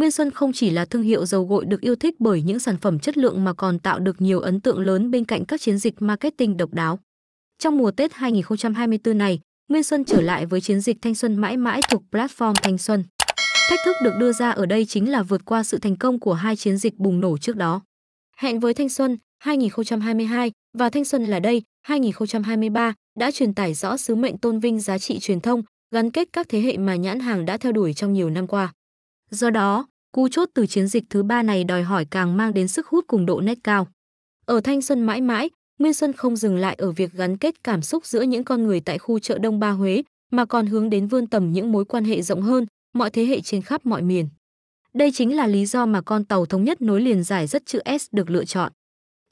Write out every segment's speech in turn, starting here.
Nguyên Xuân không chỉ là thương hiệu dầu gội được yêu thích bởi những sản phẩm chất lượng mà còn tạo được nhiều ấn tượng lớn bên cạnh các chiến dịch marketing độc đáo. Trong mùa Tết 2024 này, Nguyên Xuân trở lại với chiến dịch Thanh Xuân mãi mãi thuộc platform Thanh Xuân. Thách thức được đưa ra ở đây chính là vượt qua sự thành công của hai chiến dịch bùng nổ trước đó. Hẹn với Thanh Xuân 2022 và Thanh Xuân là đây 2023 đã truyền tải rõ sứ mệnh tôn vinh giá trị truyền thông, gắn kết các thế hệ mà nhãn hàng đã theo đuổi trong nhiều năm qua. Do đó, cú chốt từ chiến dịch thứ ba này đòi hỏi càng mang đến sức hút cùng độ nét cao. Ở Thanh Xuân mãi mãi, Nguyên Xuân không dừng lại ở việc gắn kết cảm xúc giữa những con người tại khu chợ Đông Ba Huế, mà còn hướng đến vươn tầm những mối quan hệ rộng hơn, mọi thế hệ trên khắp mọi miền. Đây chính là lý do mà con tàu thống nhất nối liền giải rất chữ S được lựa chọn.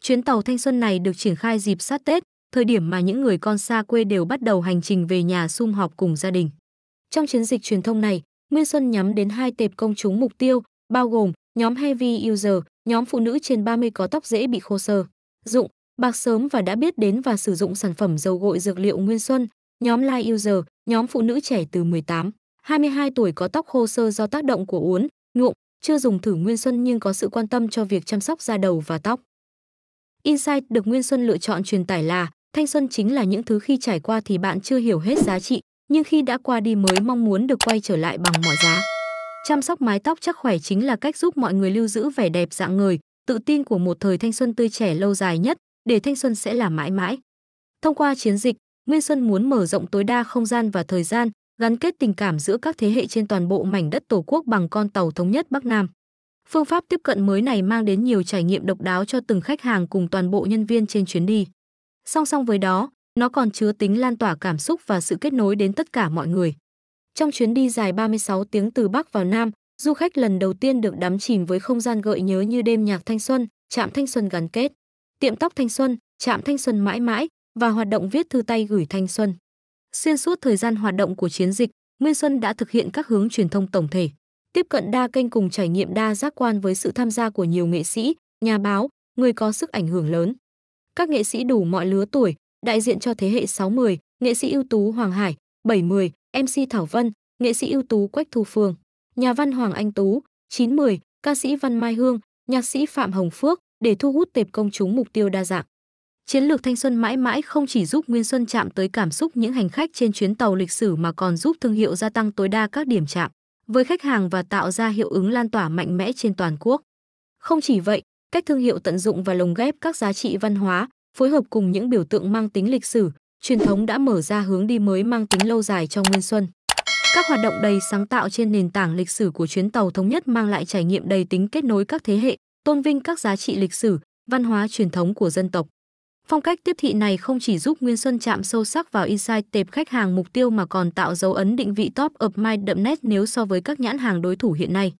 Chuyến tàu Thanh Xuân này được triển khai dịp sát Tết, thời điểm mà những người con xa quê đều bắt đầu hành trình về nhà sum họp cùng gia đình. Trong chiến dịch truyền thông này, Nguyên Xuân nhắm đến hai tệp công chúng mục tiêu, bao gồm nhóm heavy user, nhóm phụ nữ trên 30 có tóc dễ bị khô sơ, dụng, bạc sớm và đã biết đến và sử dụng sản phẩm dầu gội dược liệu Nguyên Xuân, nhóm light user, nhóm phụ nữ trẻ từ 18, 22 tuổi có tóc khô sơ do tác động của uốn, nhuộm, chưa dùng thử Nguyên Xuân nhưng có sự quan tâm cho việc chăm sóc da đầu và tóc. Insight được Nguyên Xuân lựa chọn truyền tải là thanh xuân chính là những thứ khi trải qua thì bạn chưa hiểu hết giá trị, nhưng khi đã qua đi mới mong muốn được quay trở lại bằng mọi giá. Chăm sóc mái tóc chắc khỏe chính là cách giúp mọi người lưu giữ vẻ đẹp dạng người, tự tin của một thời thanh xuân tươi trẻ lâu dài nhất, để thanh xuân sẽ là mãi mãi. Thông qua chiến dịch, Nguyên Xuân muốn mở rộng tối đa không gian và thời gian, gắn kết tình cảm giữa các thế hệ trên toàn bộ mảnh đất Tổ quốc bằng con tàu thống nhất Bắc Nam. Phương pháp tiếp cận mới này mang đến nhiều trải nghiệm độc đáo cho từng khách hàng cùng toàn bộ nhân viên trên chuyến đi. Song song với đó, nó còn chứa tính lan tỏa cảm xúc và sự kết nối đến tất cả mọi người. Trong chuyến đi dài 36 tiếng từ Bắc vào Nam, du khách lần đầu tiên được đắm chìm với không gian gợi nhớ như đêm nhạc thanh xuân, trạm thanh xuân gắn kết, tiệm tóc thanh xuân, trạm thanh xuân mãi mãi và hoạt động viết thư tay gửi thanh xuân. Xuyên suốt thời gian hoạt động của chiến dịch, Nguyên Xuân đã thực hiện các hướng truyền thông tổng thể, tiếp cận đa kênh cùng trải nghiệm đa giác quan với sự tham gia của nhiều nghệ sĩ, nhà báo, người có sức ảnh hưởng lớn. Các nghệ sĩ đủ mọi lứa tuổi, đại diện cho thế hệ 60, nghệ sĩ ưu tú Hoàng Hải, 70, MC Thảo Vân, nghệ sĩ ưu tú Quách Thu Phương, nhà văn Hoàng Anh Tú, 90, ca sĩ Văn Mai Hương, nhạc sĩ Phạm Hồng Phước để thu hút tệp công chúng mục tiêu đa dạng. Chiến lược thanh xuân mãi mãi không chỉ giúp Nguyên Xuân chạm tới cảm xúc những hành khách trên chuyến tàu lịch sử mà còn giúp thương hiệu gia tăng tối đa các điểm chạm với khách hàng và tạo ra hiệu ứng lan tỏa mạnh mẽ trên toàn quốc. Không chỉ vậy, cách thương hiệu tận dụng và lồng ghép các giá trị văn hóa, phối hợp cùng những biểu tượng mang tính lịch sử, truyền thống đã mở ra hướng đi mới mang tính lâu dài cho Nguyên Xuân. Các hoạt động đầy sáng tạo trên nền tảng lịch sử của chuyến tàu thống nhất mang lại trải nghiệm đầy tính kết nối các thế hệ, tôn vinh các giá trị lịch sử, văn hóa truyền thống của dân tộc. Phong cách tiếp thị này không chỉ giúp Nguyên Xuân chạm sâu sắc vào insight tệp khách hàng mục tiêu mà còn tạo dấu ấn định vị top of mind đậm nét nếu so với các nhãn hàng đối thủ hiện nay.